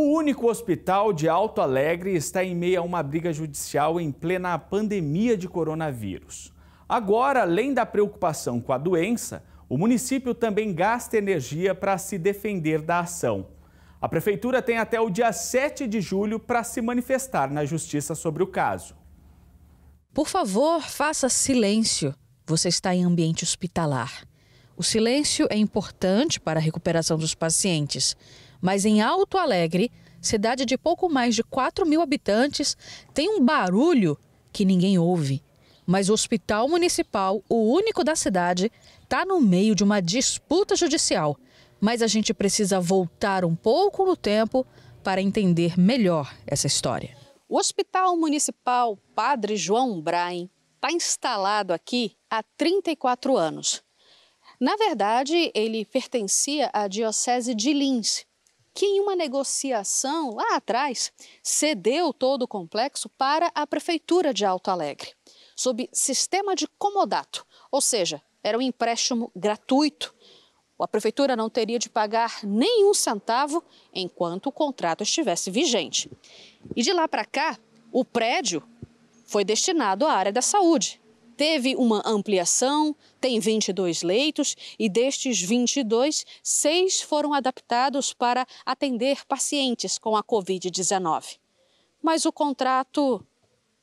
O único hospital de Alto Alegre está em meio a uma briga judicial em plena pandemia de coronavírus. Agora, além da preocupação com a doença, o município também gasta energia para se defender da ação. A prefeitura tem até o dia 7 de julho para se manifestar na justiça sobre o caso. Por favor, faça silêncio. Você está em ambiente hospitalar. O silêncio é importante para a recuperação dos pacientes, mas em Alto Alegre, cidade de pouco mais de 4 mil habitantes, tem um barulho que ninguém ouve. Mas o hospital municipal, o único da cidade, está no meio de uma disputa judicial. Mas a gente precisa voltar um pouco no tempo para entender melhor essa história. O Hospital Municipal Padre João Brain está instalado aqui há 34 anos. Na verdade, ele pertencia à Diocese de Linz, que em uma negociação lá atrás cedeu todo o complexo para a Prefeitura de Alto Alegre, sob sistema de comodato, ou seja, era um empréstimo gratuito. A prefeitura não teria de pagar nenhum centavo enquanto o contrato estivesse vigente. E de lá para cá, o prédio foi destinado à área da saúde, Teve uma ampliação, tem 22 leitos e destes 22, seis foram adaptados para atender pacientes com a Covid-19. Mas o contrato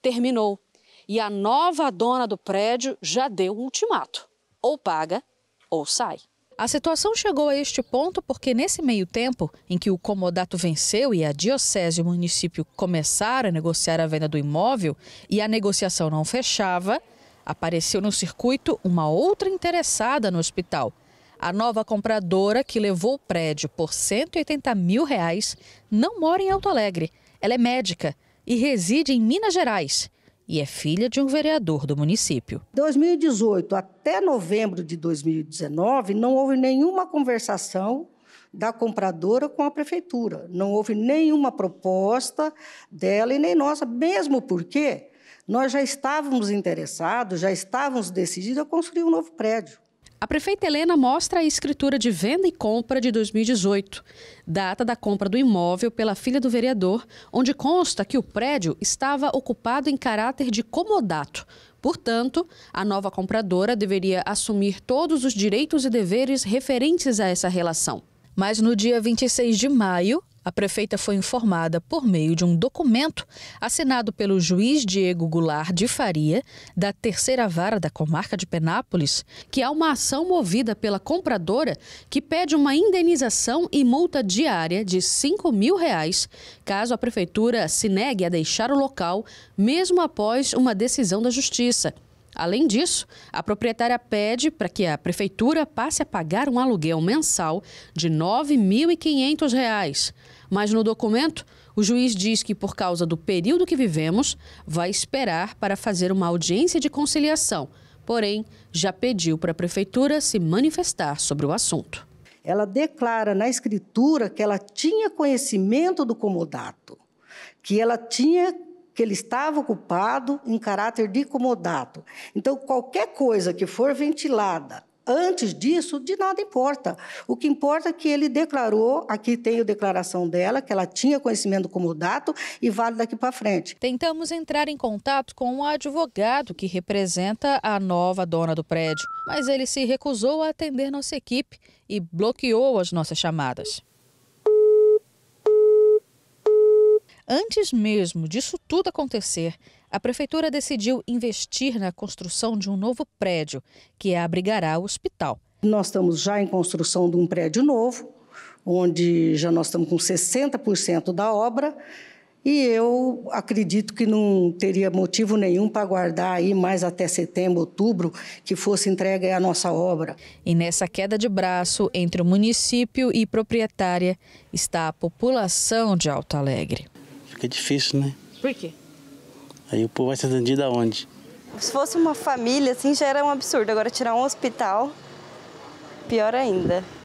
terminou e a nova dona do prédio já deu um ultimato: ou paga ou sai. A situação chegou a este ponto porque, nesse meio tempo em que o comodato venceu e a diocese e o município começaram a negociar a venda do imóvel e a negociação não fechava, Apareceu no circuito uma outra interessada no hospital. A nova compradora, que levou o prédio por 180 mil reais, não mora em Alto Alegre. Ela é médica e reside em Minas Gerais e é filha de um vereador do município. 2018 até novembro de 2019 não houve nenhuma conversação da compradora com a prefeitura. Não houve nenhuma proposta dela e nem nossa, mesmo porque nós já estávamos interessados, já estávamos decididos a construir um novo prédio. A prefeita Helena mostra a escritura de venda e compra de 2018, data da compra do imóvel pela filha do vereador, onde consta que o prédio estava ocupado em caráter de comodato. Portanto, a nova compradora deveria assumir todos os direitos e deveres referentes a essa relação. Mas no dia 26 de maio, a prefeita foi informada por meio de um documento assinado pelo juiz Diego Goulart de Faria, da terceira vara da comarca de Penápolis, que há uma ação movida pela compradora que pede uma indenização e multa diária de 5 mil reais, caso a prefeitura se negue a deixar o local, mesmo após uma decisão da justiça. Além disso, a proprietária pede para que a prefeitura passe a pagar um aluguel mensal de R$ 9.500. Mas no documento, o juiz diz que, por causa do período que vivemos, vai esperar para fazer uma audiência de conciliação. Porém, já pediu para a prefeitura se manifestar sobre o assunto. Ela declara na escritura que ela tinha conhecimento do comodato, que ela tinha que ele estava ocupado em caráter de comodato. Então, qualquer coisa que for ventilada antes disso, de nada importa. O que importa é que ele declarou, aqui tem a declaração dela, que ela tinha conhecimento do comodato e vale daqui para frente. Tentamos entrar em contato com um advogado que representa a nova dona do prédio, mas ele se recusou a atender nossa equipe e bloqueou as nossas chamadas. Antes mesmo disso tudo acontecer, a prefeitura decidiu investir na construção de um novo prédio que abrigará o hospital. Nós estamos já em construção de um prédio novo, onde já nós estamos com 60% da obra. E eu acredito que não teria motivo nenhum para aguardar aí mais até setembro, outubro, que fosse entregue a nossa obra. E nessa queda de braço entre o município e proprietária está a população de Alto Alegre. É difícil, né? Por quê? Aí o povo vai se atendido da onde? Se fosse uma família, assim, já era um absurdo. Agora tirar um hospital, pior ainda.